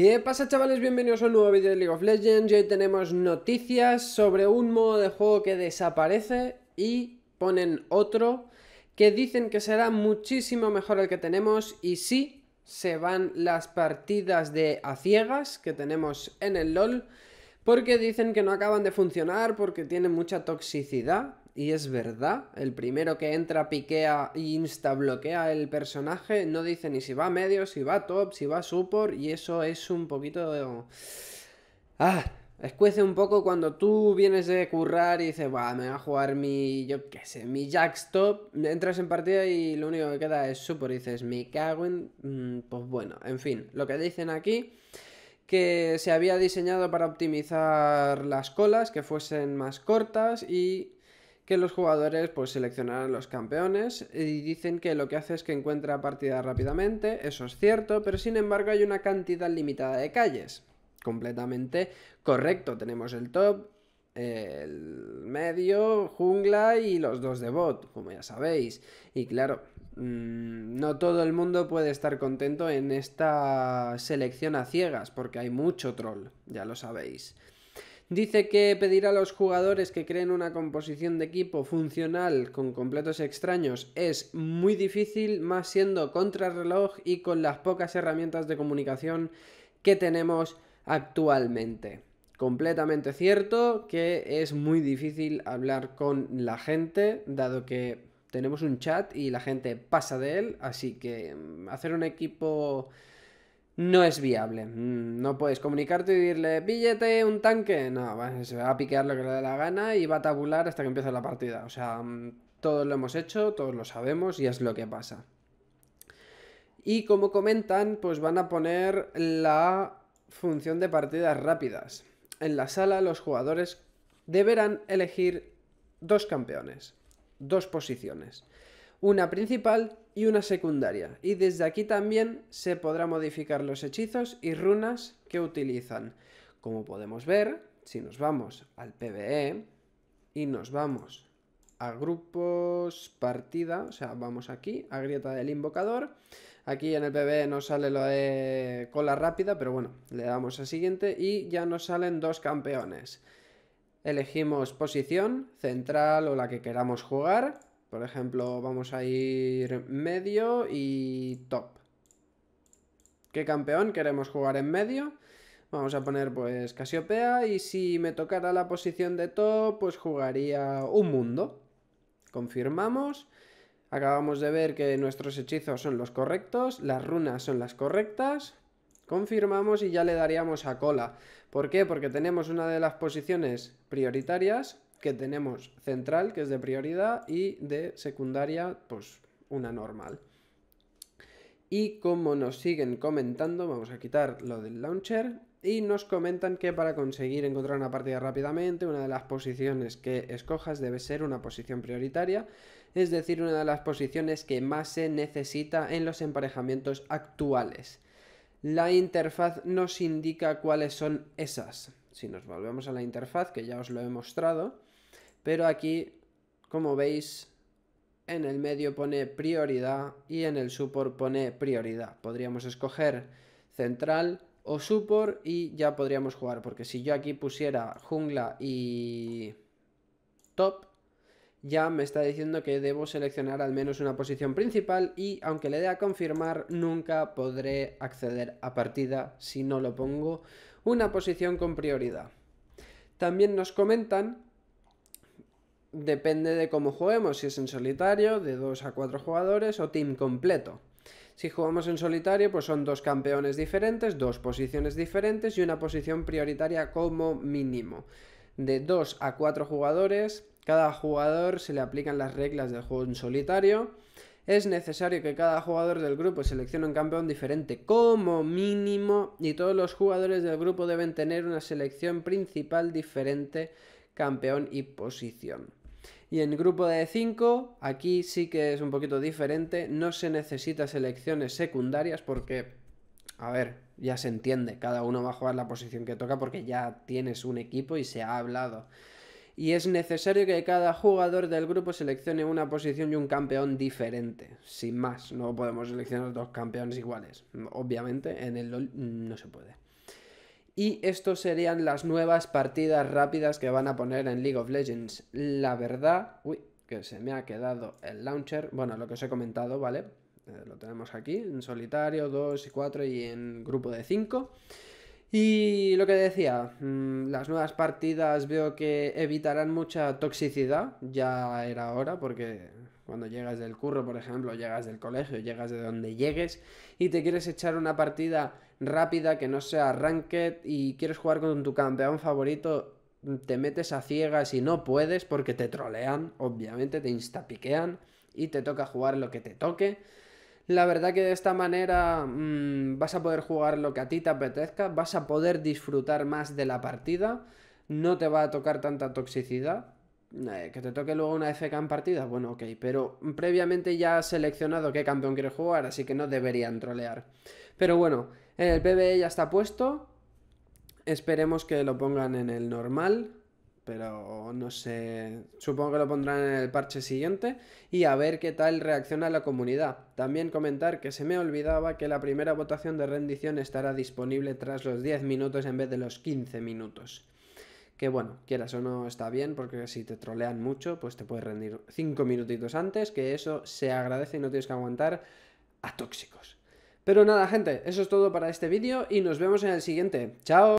¿Qué pasa chavales? Bienvenidos a un nuevo vídeo de League of Legends y hoy tenemos noticias sobre un modo de juego que desaparece y ponen otro que dicen que será muchísimo mejor el que tenemos y sí, se van las partidas de a ciegas que tenemos en el LoL porque dicen que no acaban de funcionar porque tienen mucha toxicidad y es verdad, el primero que entra piquea e insta bloquea el personaje, no dice ni si va a medio, si va top, si va a support, y eso es un poquito... De... Ah, escuece un poco cuando tú vienes de currar y dices, va, me va a jugar mi, yo qué sé, mi jack top, entras en partida y lo único que queda es support, dices, me cago en... Mm, pues bueno, en fin, lo que dicen aquí que se había diseñado para optimizar las colas, que fuesen más cortas y que los jugadores pues seleccionarán los campeones y dicen que lo que hace es que encuentra partida rápidamente, eso es cierto, pero sin embargo hay una cantidad limitada de calles. Completamente correcto, tenemos el top, el medio, jungla y los dos de bot, como ya sabéis. Y claro, mm, no todo el mundo puede estar contento en esta selección a ciegas, porque hay mucho troll, ya lo sabéis. Dice que pedir a los jugadores que creen una composición de equipo funcional con completos extraños es muy difícil, más siendo contrarreloj y con las pocas herramientas de comunicación que tenemos actualmente. Completamente cierto que es muy difícil hablar con la gente, dado que tenemos un chat y la gente pasa de él, así que mm, hacer un equipo no es viable. Mm, no puedes comunicarte y decirle, billete, un tanque. No, se va a piquear lo que le dé la gana y va a tabular hasta que empiece la partida. O sea, mm, todos lo hemos hecho, todos lo sabemos y es lo que pasa. Y como comentan, pues van a poner la función de partidas rápidas. En la sala los jugadores deberán elegir dos campeones, dos posiciones una principal y una secundaria. Y desde aquí también se podrá modificar los hechizos y runas que utilizan. Como podemos ver, si nos vamos al PBE y nos vamos a grupos partida, o sea, vamos aquí, a grieta del invocador. Aquí en el PBE no sale lo de cola rápida, pero bueno, le damos a siguiente y ya nos salen dos campeones. Elegimos posición, central o la que queramos jugar por ejemplo, vamos a ir medio y top. ¿Qué campeón queremos jugar en medio? Vamos a poner pues Casiopea y si me tocara la posición de top, pues jugaría un mundo. Confirmamos. Acabamos de ver que nuestros hechizos son los correctos, las runas son las correctas. Confirmamos y ya le daríamos a cola. ¿Por qué? Porque tenemos una de las posiciones prioritarias que tenemos central, que es de prioridad, y de secundaria, pues una normal. Y como nos siguen comentando, vamos a quitar lo del launcher. Y nos comentan que para conseguir encontrar una partida rápidamente, una de las posiciones que escojas debe ser una posición prioritaria, es decir, una de las posiciones que más se necesita en los emparejamientos actuales. La interfaz nos indica cuáles son esas. Si nos volvemos a la interfaz, que ya os lo he mostrado, pero aquí, como veis, en el medio pone prioridad y en el support pone prioridad. Podríamos escoger central o support y ya podríamos jugar, porque si yo aquí pusiera jungla y top, ya me está diciendo que debo seleccionar al menos una posición principal y aunque le dé a confirmar, nunca podré acceder a partida si no lo pongo una posición con prioridad. También nos comentan depende de cómo juguemos, si es en solitario, de 2 a 4 jugadores o team completo. Si jugamos en solitario, pues son dos campeones diferentes, dos posiciones diferentes y una posición prioritaria como mínimo. De 2 a 4 jugadores, cada jugador se le aplican las reglas del juego en solitario. Es necesario que cada jugador del grupo seleccione un campeón diferente como mínimo y todos los jugadores del grupo deben tener una selección principal diferente, campeón y posición. Y en grupo de 5, aquí sí que es un poquito diferente, no se necesita selecciones secundarias porque, a ver, ya se entiende, cada uno va a jugar la posición que toca porque ya tienes un equipo y se ha hablado. Y es necesario que cada jugador del grupo seleccione una posición y un campeón diferente. Sin más, no podemos seleccionar dos campeones iguales. Obviamente, en el LOL mm, no se puede. Y estos serían las nuevas partidas rápidas que van a poner en League of Legends. La verdad, uy, que se me ha quedado el launcher. Bueno, lo que os he comentado, ¿vale? Eh, lo tenemos aquí en solitario, 2 y 4 y en grupo de 5. Y lo que decía, mm, las nuevas partidas veo que evitarán mucha toxicidad, ya era hora, porque cuando llegas del curro, por ejemplo, llegas del colegio, llegas de donde llegues y te quieres echar una partida rápida, que no sea ranked y quieres jugar con tu campeón favorito, te metes a ciegas y no puedes porque te trolean, obviamente te instapiquean y te toca jugar lo que te toque. La verdad que de esta manera mm, vas a poder jugar lo que a ti te apetezca, vas a poder disfrutar más de la partida, no te va a tocar tanta toxicidad. Eh, que te toque luego una FK en partida, bueno, ok, pero previamente ya has seleccionado qué campeón quieres jugar, así que no deberían trolear. Pero bueno, eh, el PBE ya está puesto. Esperemos que lo pongan en el normal. Pero no sé. Supongo que lo pondrán en el parche siguiente. Y a ver qué tal reacciona la comunidad. También comentar que se me olvidaba que la primera votación de rendición estará disponible tras los 10 minutos en vez de los 15 minutos. Que bueno, quieras o no está bien, porque si te trolean mucho, pues te puedes rendir 5 minutitos antes, que eso se agradece y no tienes que aguantar a tóxicos. Pero nada, gente, eso es todo para este vídeo y nos vemos en el siguiente. ¡Chao!